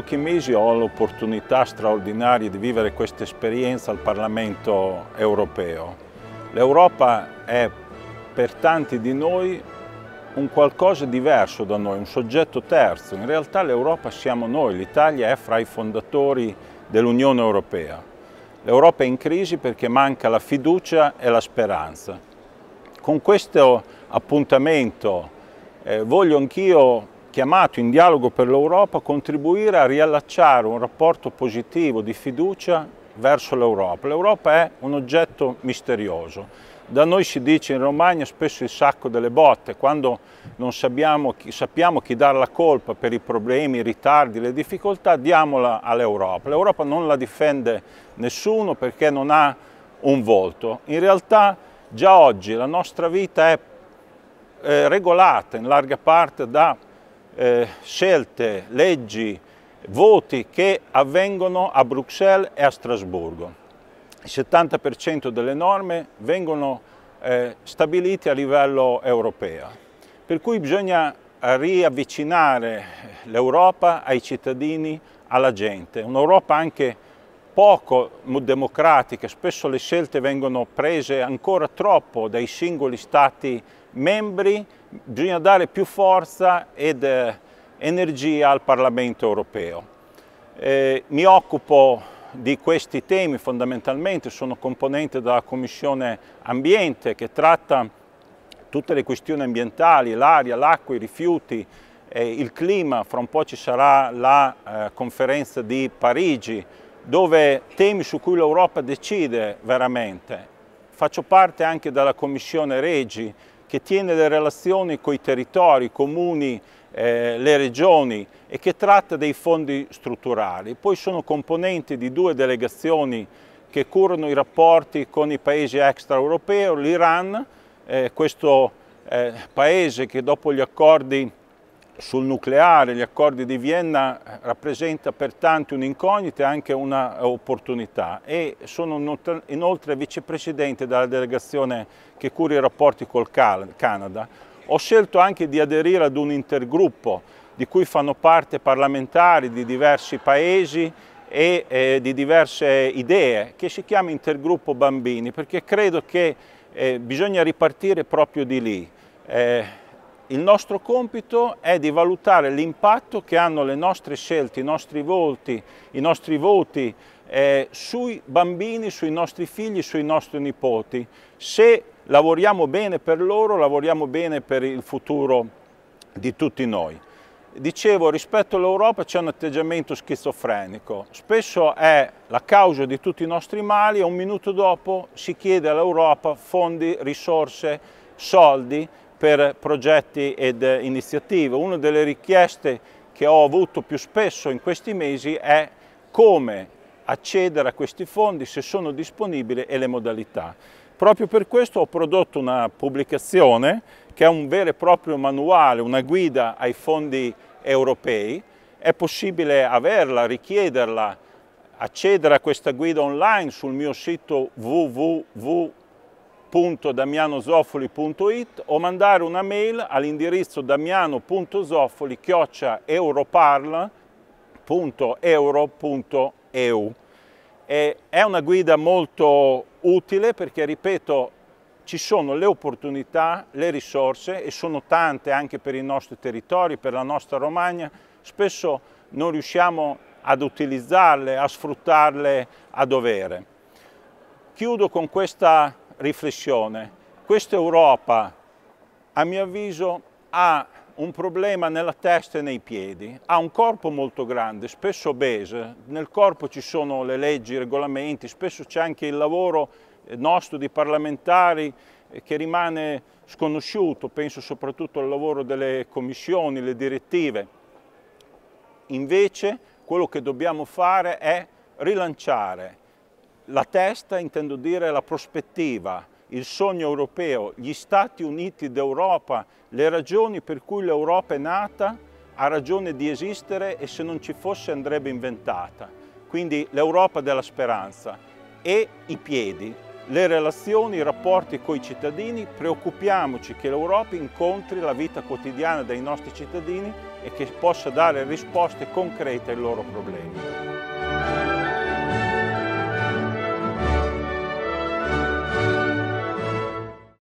pochi mesi ho l'opportunità straordinaria di vivere questa esperienza al Parlamento europeo. L'Europa è per tanti di noi un qualcosa diverso da noi, un soggetto terzo. In realtà l'Europa siamo noi, l'Italia è fra i fondatori dell'Unione Europea. L'Europa è in crisi perché manca la fiducia e la speranza. Con questo appuntamento eh, voglio anch'io chiamato in dialogo per l'Europa a contribuire a riallacciare un rapporto positivo di fiducia verso l'Europa. L'Europa è un oggetto misterioso. Da noi si dice in Romagna spesso il sacco delle botte, quando non sappiamo chi, sappiamo chi dare la colpa per i problemi, i ritardi, le difficoltà, diamola all'Europa. L'Europa non la difende nessuno perché non ha un volto. In realtà già oggi la nostra vita è eh, regolata in larga parte da eh, scelte, leggi, voti che avvengono a Bruxelles e a Strasburgo. Il 70% delle norme vengono eh, stabilite a livello europeo, per cui bisogna eh, riavvicinare l'Europa ai cittadini, alla gente, un'Europa anche poco democratiche, spesso le scelte vengono prese ancora troppo dai singoli Stati membri, bisogna dare più forza ed eh, energia al Parlamento europeo. Eh, mi occupo di questi temi fondamentalmente, sono componente della Commissione Ambiente che tratta tutte le questioni ambientali, l'aria, l'acqua, i rifiuti, eh, il clima, fra un po' ci sarà la eh, conferenza di Parigi dove temi su cui l'Europa decide veramente. Faccio parte anche della Commissione Regi che tiene le relazioni con i territori, i comuni, eh, le regioni e che tratta dei fondi strutturali. Poi sono componente di due delegazioni che curano i rapporti con i paesi extraeuropei, l'Iran, eh, questo eh, paese che dopo gli accordi sul nucleare, gli accordi di Vienna eh, rappresenta per tanti un'incognita e anche un'opportunità e sono inoltre vicepresidente della delegazione che cura i rapporti col Canada. Ho scelto anche di aderire ad un intergruppo di cui fanno parte parlamentari di diversi paesi e eh, di diverse idee, che si chiama Intergruppo Bambini, perché credo che eh, bisogna ripartire proprio di lì. Eh, il nostro compito è di valutare l'impatto che hanno le nostre scelte, i nostri volti, i nostri voti eh, sui bambini, sui nostri figli, sui nostri nipoti. Se lavoriamo bene per loro, lavoriamo bene per il futuro di tutti noi. Dicevo, rispetto all'Europa c'è un atteggiamento schizofrenico. Spesso è la causa di tutti i nostri mali e un minuto dopo si chiede all'Europa fondi, risorse, soldi per progetti ed eh, iniziative. Una delle richieste che ho avuto più spesso in questi mesi è come accedere a questi fondi, se sono disponibili e le modalità. Proprio per questo ho prodotto una pubblicazione che è un vero e proprio manuale, una guida ai fondi europei. È possibile averla, richiederla, accedere a questa guida online sul mio sito www www.damianosofoli.it o mandare una mail all'indirizzo damiano.zofoli-europarl.euro.eu. È una guida molto utile perché, ripeto, ci sono le opportunità, le risorse e sono tante anche per i nostri territori, per la nostra Romagna, spesso non riusciamo ad utilizzarle, a sfruttarle a dovere. Chiudo con questa riflessione. Questa Europa, a mio avviso, ha un problema nella testa e nei piedi, ha un corpo molto grande, spesso obese, nel corpo ci sono le leggi, i regolamenti, spesso c'è anche il lavoro eh, nostro di parlamentari eh, che rimane sconosciuto, penso soprattutto al lavoro delle commissioni, le direttive. Invece quello che dobbiamo fare è rilanciare la testa intendo dire la prospettiva, il sogno europeo, gli Stati Uniti d'Europa, le ragioni per cui l'Europa è nata, ha ragione di esistere e se non ci fosse andrebbe inventata. Quindi l'Europa della speranza e i piedi, le relazioni, i rapporti con i cittadini, preoccupiamoci che l'Europa incontri la vita quotidiana dei nostri cittadini e che possa dare risposte concrete ai loro problemi.